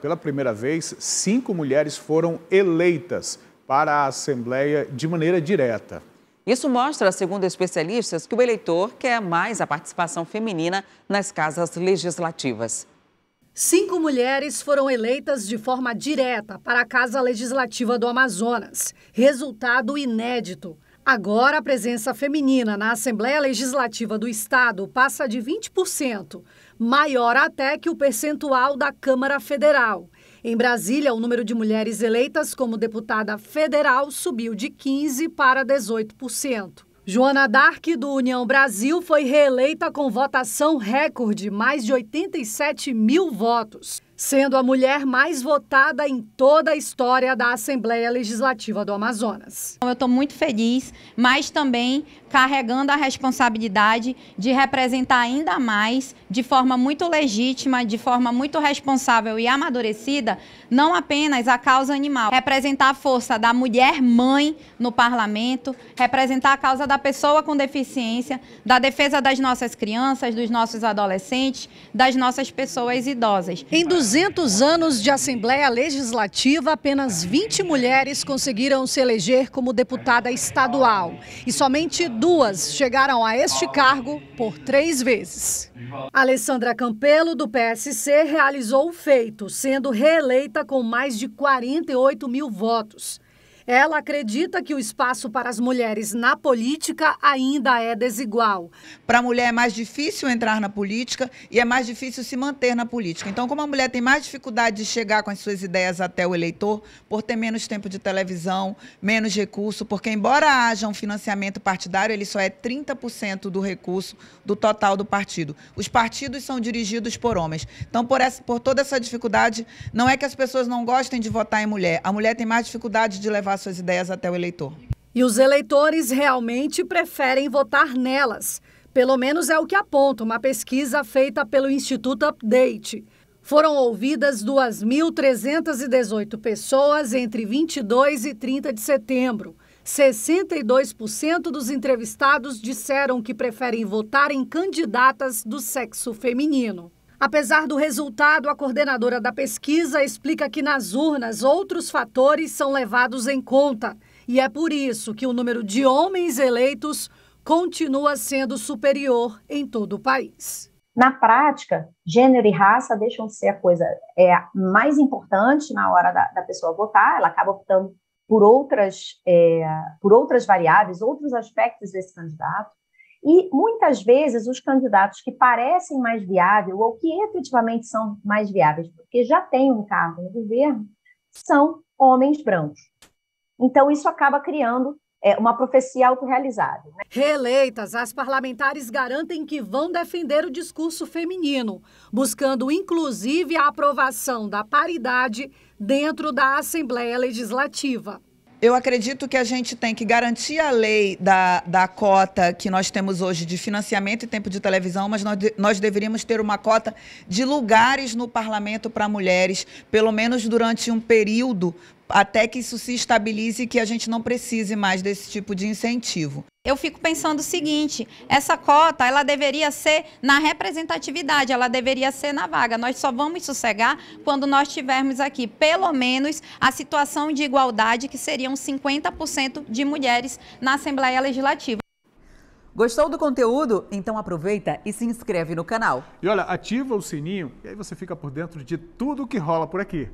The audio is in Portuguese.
Pela primeira vez, cinco mulheres foram eleitas para a Assembleia de maneira direta. Isso mostra, segundo especialistas, que o eleitor quer mais a participação feminina nas casas legislativas. Cinco mulheres foram eleitas de forma direta para a Casa Legislativa do Amazonas. Resultado inédito. Agora, a presença feminina na Assembleia Legislativa do Estado passa de 20%, maior até que o percentual da Câmara Federal. Em Brasília, o número de mulheres eleitas como deputada federal subiu de 15% para 18%. Joana Dark, do União Brasil, foi reeleita com votação recorde, mais de 87 mil votos sendo a mulher mais votada em toda a história da Assembleia Legislativa do Amazonas. Então, eu estou muito feliz, mas também carregando a responsabilidade de representar ainda mais, de forma muito legítima, de forma muito responsável e amadurecida, não apenas a causa animal, representar a força da mulher mãe no parlamento, representar a causa da pessoa com deficiência, da defesa das nossas crianças, dos nossos adolescentes, das nossas pessoas idosas. 200 anos de Assembleia Legislativa, apenas 20 mulheres conseguiram se eleger como deputada estadual. E somente duas chegaram a este cargo por três vezes. Alessandra Campelo, do PSC, realizou o feito, sendo reeleita com mais de 48 mil votos. Ela acredita que o espaço para as mulheres na política ainda é desigual. Para a mulher é mais difícil entrar na política e é mais difícil se manter na política. Então, como a mulher tem mais dificuldade de chegar com as suas ideias até o eleitor, por ter menos tempo de televisão, menos recurso, porque embora haja um financiamento partidário, ele só é 30% do recurso do total do partido. Os partidos são dirigidos por homens. Então, por, essa, por toda essa dificuldade, não é que as pessoas não gostem de votar em mulher. A mulher tem mais dificuldade de levar suas ideias até o eleitor. E os eleitores realmente preferem votar nelas. Pelo menos é o que aponta uma pesquisa feita pelo Instituto Update. Foram ouvidas 2.318 pessoas entre 22 e 30 de setembro. 62% dos entrevistados disseram que preferem votar em candidatas do sexo feminino. Apesar do resultado, a coordenadora da pesquisa explica que nas urnas outros fatores são levados em conta. E é por isso que o número de homens eleitos continua sendo superior em todo o país. Na prática, gênero e raça deixam de ser a coisa é, mais importante na hora da, da pessoa votar, ela acaba optando por outras, é, por outras variáveis, outros aspectos desse candidato. E muitas vezes os candidatos que parecem mais viáveis ou que efetivamente são mais viáveis, porque já têm um cargo no governo, são homens brancos. Então, isso acaba criando é, uma profecia autorrealizada. Né? Reeleitas, as parlamentares garantem que vão defender o discurso feminino, buscando inclusive a aprovação da paridade dentro da Assembleia Legislativa. Eu acredito que a gente tem que garantir a lei da, da cota que nós temos hoje de financiamento e tempo de televisão, mas nós, nós deveríamos ter uma cota de lugares no parlamento para mulheres, pelo menos durante um período, até que isso se estabilize e que a gente não precise mais desse tipo de incentivo. Eu fico pensando o seguinte, essa cota, ela deveria ser na representatividade, ela deveria ser na vaga. Nós só vamos sossegar quando nós tivermos aqui, pelo menos, a situação de igualdade, que seriam 50% de mulheres na Assembleia Legislativa. Gostou do conteúdo? Então aproveita e se inscreve no canal. E olha, ativa o sininho e aí você fica por dentro de tudo que rola por aqui.